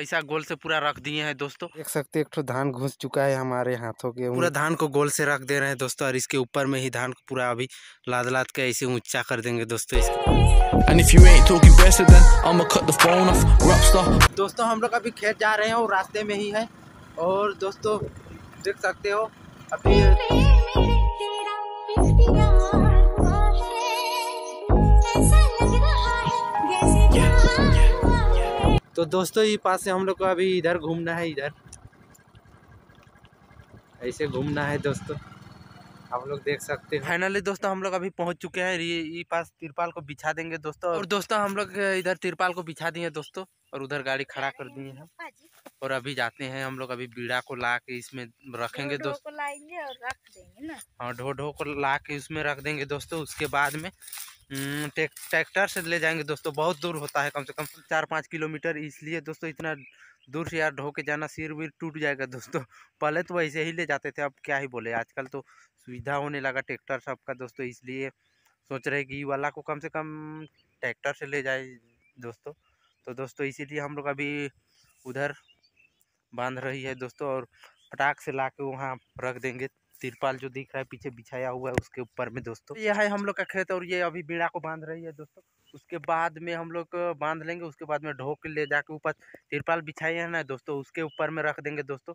कैसा गोल से पूरा रख दिए हैं दोस्तों देख सकते एक तो धान घुस चुका है हमारे हाथों के पूरा धान को गोल से रख दे रहे हैं दोस्तों और इसके ऊपर में ही धान को पूरा अभी लाद लाद के ऐसे ऊंचा कर देंगे दोस्तों दोस्तों हम लोग अभी खेत जा रहे हैं और रास्ते में ही है और दोस्तों देख सकते हो अभी तो दोस्तों ये पास से हम लोग को अभी इधर घूमना है इधर ऐसे घूमना है दोस्तों आप लोग देख सकते हैं फाइनली दोस्तों हम लोग अभी पहुंच चुके हैं ये पास तिरपाल को बिछा देंगे दोस्तों और दोस्तों हम लोग इधर तिरपाल को बिछा दिए दोस्तों और उधर गाड़ी खड़ा कर दिए हैं और अभी जाते हैं हम लोग अभी बीड़ा को ला के इसमें रखेंगे दोस्तों हाँ ढो ढो को ला के इसमें रख देंगे दोस्तों उसके बाद में हम्म, ट्रैक्टर से ले जाएंगे दोस्तों बहुत दूर होता है कम से कम चार पाँच किलोमीटर इसलिए दोस्तों इतना दूर से यार ढो के जाना सिर वीर टूट जाएगा दोस्तों पहले तो वैसे ही ले जाते थे अब क्या ही बोले आजकल तो सुविधा होने लगा ट्रैक्टर सबका दोस्तों इसलिए सोच रहे कि वाला को कम से कम ट्रैक्टर से ले जाए दोस्तों तो दोस्तों इसीलिए हम लोग अभी उधर बांध रही है दोस्तों और फटाक से ला के वहाँ रख देंगे तिरपाल जो दिख रहा है पीछे बिछाया हुआ है उसके ऊपर में दोस्तों यह है हम लोग का खेत और ये अभी बीड़ा को बांध रही है दोस्तों उसके बाद में हम लोग बांध लेंगे उसके बाद में ढोक ले जाके ऊपर तिरपाल बिछाई है ना दोस्तों उसके ऊपर में रख देंगे दोस्तों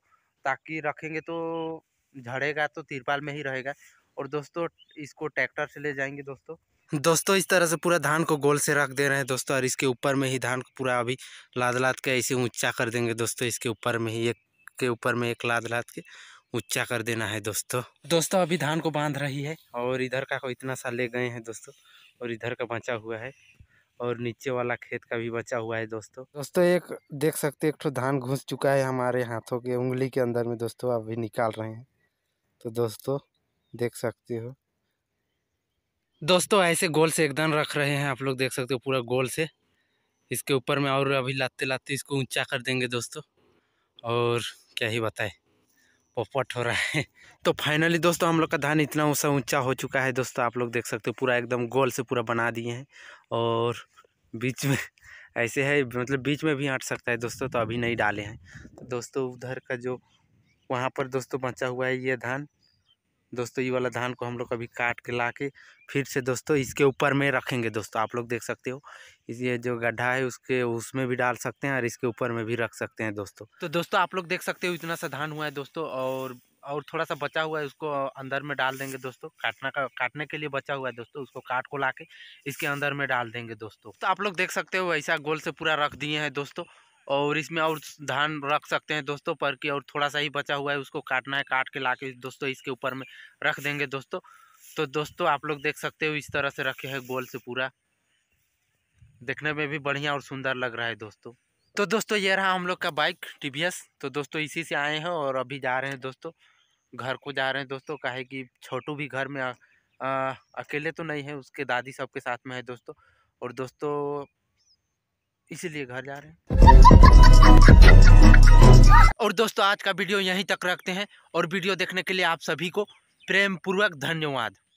ताकि रखेंगे तो झड़ेगा तो तिरपाल में ही रहेगा और दोस्तों इसको ट्रैक्टर से ले जाएंगे दोस्तों दोस्तों इस तरह से पूरा धान को गोल से रख दे रहे हैं दोस्तों और इसके ऊपर में ही धान को पूरा अभी लाद लाद के ऐसे ऊंचा कर देंगे दोस्तों इसके ऊपर में ही एक के ऊपर में एक लाद लाद के ऊंचा कर देना है दोस्तों दोस्तों अभी धान को बांध रही है और इधर का को इतना सा ले गए हैं दोस्तों और इधर का बचा हुआ है और नीचे वाला खेत का भी बचा हुआ है दोस्तों दोस्तों एक देख सकते एक तो धान घुस चुका है हमारे हाथों के उंगली के अंदर में दोस्तों अभी निकाल रहे हैं तो दोस्तों देख सकते हो दोस्तों ऐसे गोल से एकदम रख रहे हैं आप लोग देख सकते हो पूरा गोल से इसके ऊपर में और अभी लाते लाते इसको ऊंचा कर देंगे दोस्तों और क्या ही बताएं पोपट हो रहा है तो फाइनली दोस्तों हम लोग का धान इतना ऊँचा ऊँचा हो चुका है दोस्तों आप लोग देख सकते हो पूरा एकदम गोल से पूरा बना दिए हैं और बीच में ऐसे है मतलब बीच में भी अट सकता है दोस्तों तो अभी नहीं डाले हैं तो दोस्तों उधर का जो वहाँ पर दोस्तों बचा हुआ है ये धान दोस्तों ये वाला धान को हम लोग अभी काट के ला के फिर से दोस्तों इसके ऊपर में रखेंगे दोस्तों आप लोग देख सकते हो ये जो गड्ढा है उसके उसमें भी डाल सकते हैं और इसके ऊपर में भी रख सकते हैं दोस्तों तो दोस्तों आप लोग देख सकते हो इतना सा धान हुआ है दोस्तों और और थोड़ा सा बचा हुआ है उसको अंदर में डाल देंगे दोस्तों काटना का काटने के लिए बचा हुआ है दोस्तों उसको काट को ला के इसके अंदर में डाल देंगे दोस्तों तो आप लोग देख सकते हो ऐसा गोल से पूरा रख दिए हैं दोस्तों और इसमें और धान रख सकते हैं दोस्तों पर कि और थोड़ा सा ही बचा हुआ है उसको काटना है काट के ला के दोस्तों इसके ऊपर में रख देंगे दोस्तों तो दोस्तों आप लोग देख सकते हो इस तरह से रखे है गोल से पूरा देखने में भी बढ़िया और सुंदर लग रहा है दोस्तों तो दोस्तों ये रहा हम लोग का बाइक टी तो दोस्तों इसी से आए हैं और अभी जा रहे हैं दोस्तों घर को जा रहे हैं दोस्तों काहे कि छोटू भी घर में आ, आ, अकेले तो नहीं है उसके दादी सबके साथ में है दोस्तों और दोस्तों इसीलिए घर जा रहे हैं और दोस्तों आज का वीडियो यहीं तक रखते हैं और वीडियो देखने के लिए आप सभी को प्रेम पूर्वक धन्यवाद